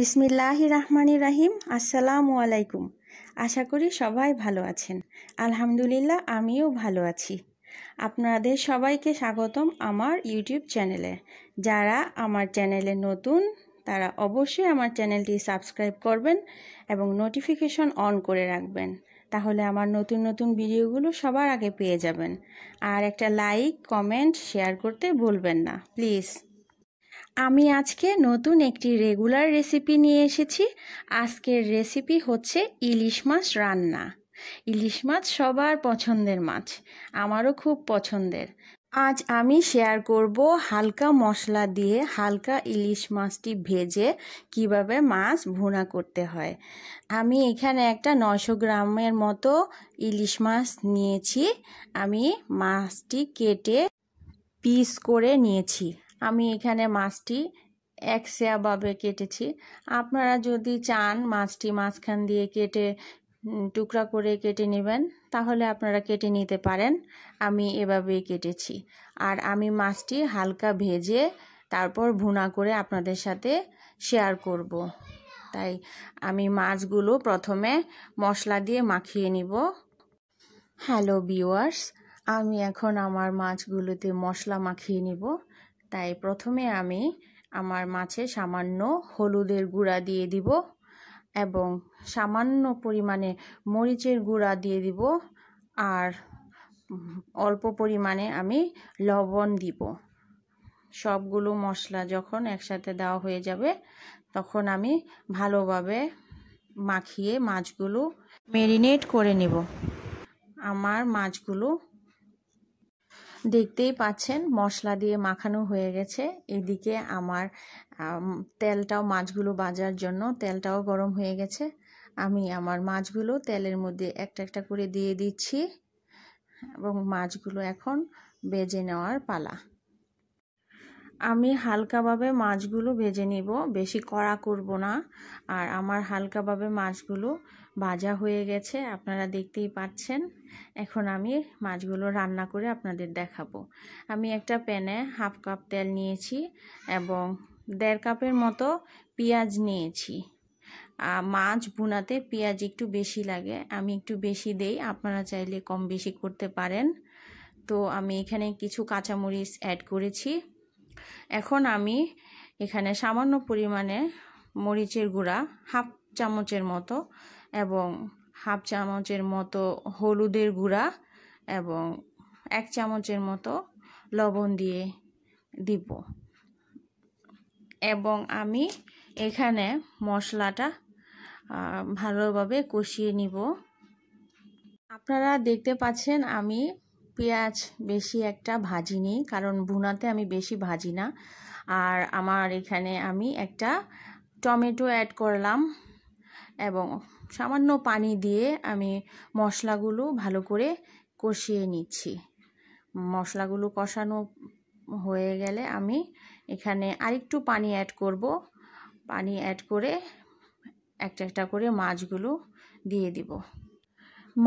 বিসমিল্লাহ রহমানি রাহিম আসসালামু আলাইকুম আশা করি সবাই ভালো আছেন আলহামদুলিল্লাহ আমিও ভালো আছি আপনাদের সবাইকে স্বাগতম আমার ইউটিউব চ্যানেলে যারা আমার চ্যানেলে নতুন তারা অবশ্যই আমার চ্যানেলটি সাবস্ক্রাইব করবেন এবং নোটিফিকেশন অন করে রাখবেন তাহলে আমার নতুন নতুন ভিডিওগুলো সবার আগে পেয়ে যাবেন আর একটা লাইক কমেন্ট শেয়ার করতে ভুলবেন না প্লিজ আমি আজকে নতুন একটি রেগুলার রেসিপি নিয়ে এসেছি আজকের রেসিপি হচ্ছে ইলিশ মাছ রান্না ইলিশ মাছ সবার পছন্দের মাছ আমারও খুব পছন্দের আজ আমি শেয়ার করব হালকা মশলা দিয়ে হালকা ইলিশ মাছটি ভেজে কিভাবে মাছ ভুনা করতে হয় আমি এখানে একটা নশো গ্রামের মতো ইলিশ মাছ নিয়েছি আমি মাছটি কেটে পিস করে নিয়েছি আমি এখানে মাছটি এক সেয়াভাবে কেটেছি আপনারা যদি চান মাছটি মাঝখান দিয়ে কেটে টুকরা করে কেটে নেবেন তাহলে আপনারা কেটে নিতে পারেন আমি এভাবেই কেটেছি আর আমি মাছটি হালকা ভেজে তারপর ভুনা করে আপনাদের সাথে শেয়ার করব। তাই আমি মাছগুলো প্রথমে মশলা দিয়ে মাখিয়ে নিব হ্যালো বিওয়ার্স আমি এখন আমার মাছগুলোতে মশলা মাখিয়ে নিব তাই প্রথমে আমি আমার মাছে সামান্য হলুদের গুঁড়া দিয়ে দিব এবং সামান্য পরিমাণে মরিচের গুঁড়া দিয়ে দিব আর অল্প পরিমাণে আমি লবণ দিব সবগুলো মশলা যখন একসাথে দেওয়া হয়ে যাবে তখন আমি ভালোভাবে মাখিয়ে মাছগুলো মেরিনেট করে নেব আমার মাছগুলো দেখতেই পাচ্ছেন মশলা দিয়ে মাখানো হয়ে গেছে এদিকে আমার তেলটাও মাছগুলো বাজার জন্য তেলটাও গরম হয়ে গেছে আমি আমার মাছগুলো তেলের মধ্যে একটা একটা করে দিয়ে দিচ্ছি এবং মাছগুলো এখন বেজে নেওয়ার পালা আমি হালকাভাবে মাছগুলো ভেজে নিব বেশি কড়া করব না আর আমার হালকাভাবে মাছগুলো ভাজা হয়ে গেছে আপনারা দেখতেই পাচ্ছেন এখন আমি মাছগুলো রান্না করে আপনাদের দেখাবো আমি একটা প্যানে হাফ কাপ তেল নিয়েছি এবং দেড় কাপের মতো পেঁয়াজ নিয়েছি মাছ বোনাতে পেঁয়াজ একটু বেশি লাগে আমি একটু বেশি দেই আপনারা চাইলে কম বেশি করতে পারেন তো আমি এখানে কিছু কাঁচামরিচ অ্যাড করেছি এখন আমি এখানে সামান্য পরিমাণে মরিচের গুঁড়া হাফ চামচের মতো এবং হাফ চামচের মতো হলুদের গুঁড়া এবং এক চামচের মতো লবণ দিয়ে দিব এবং আমি এখানে মশলাটা ভালোভাবে কষিয়ে নিব আপনারা দেখতে পাচ্ছেন আমি পেঁয়াজ বেশি একটা ভাজি নেই কারণ ভুনাতে আমি বেশি ভাজি না আর আমার এখানে আমি একটা টমেটো অ্যাড করলাম এবং সামান্য পানি দিয়ে আমি মশলাগুলো ভালো করে কষিয়ে নিচ্ছি মশলাগুলো কষানো হয়ে গেলে আমি এখানে আরেকটু পানি অ্যাড করব পানি অ্যাড করে একটা একটা করে মাছগুলো দিয়ে দিব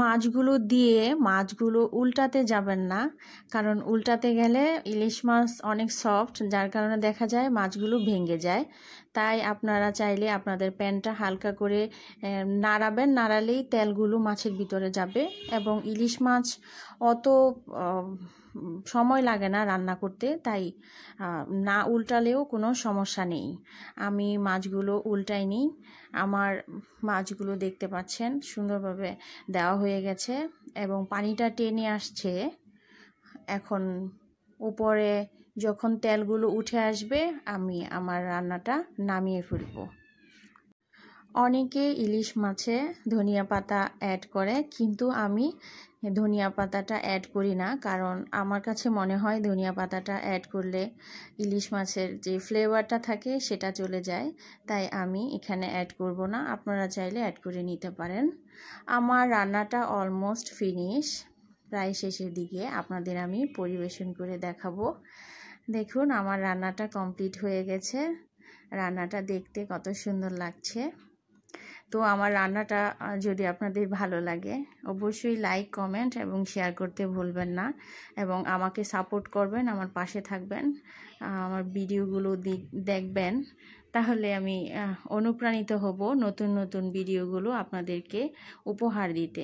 মাছগুলো দিয়ে মাছগুলো উল্টাতে যাবেন না কারণ উল্টাতে গেলে ইলিশ মাছ অনেক সফট যার কারণে দেখা যায় মাছগুলো ভেঙে যায় তাই আপনারা চাইলে আপনাদের প্যানটা হালকা করে নাড়াবেন নাড়ালেই তেলগুলো মাছের ভিতরে যাবে এবং ইলিশ মাছ অত সময় লাগে না রান্না করতে তাই না উল্টালেও কোনো সমস্যা নেই আমি মাছগুলো উল্টাই নিই আমার মাছগুলো দেখতে পাচ্ছেন সুন্দরভাবে দেওয়া হয়ে গেছে এবং পানিটা টেনে আসছে এখন উপরে যখন তেলগুলো উঠে আসবে আমি আমার রান্নাটা নামিয়ে ফেলবো অনেকে ইলিশ মাছে ধনিয়া পাতা অ্যাড করে কিন্তু আমি ধনিয়া পাতাটা অ্যাড করি না কারণ আমার কাছে মনে হয় ধনিয়া পাতাটা অ্যাড করলে ইলিশ মাছের যে ফ্লেভারটা থাকে সেটা চলে যায় তাই আমি এখানে অ্যাড করব না আপনারা চাইলে অ্যাড করে নিতে পারেন আমার রান্নাটা অলমোস্ট ফিনিশ প্রায় শেষের দিকে আপনাদের আমি পরিবেশন করে দেখাবো দেখুন আমার রান্নাটা কমপ্লিট হয়ে গেছে রান্নাটা দেখতে কত সুন্দর লাগছে তো আমার রান্নাটা যদি আপনাদের ভালো লাগে অবশ্যই লাইক কমেন্ট এবং শেয়ার করতে ভুলবেন না এবং আমাকে সাপোর্ট করবেন আমার পাশে থাকবেন আমার ভিডিওগুলো দেখবেন তাহলে আমি অনুপ্রাণিত হব নতুন নতুন ভিডিওগুলো আপনাদেরকে উপহার দিতে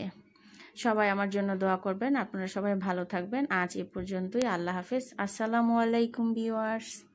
সবাই আমার জন্য দোয়া করবেন আপনারা সবাই ভালো থাকবেন আজ এ পর্যন্তই আল্লাহ হাফেজ আসসালামু আলাইকুম ভিওয়ার্স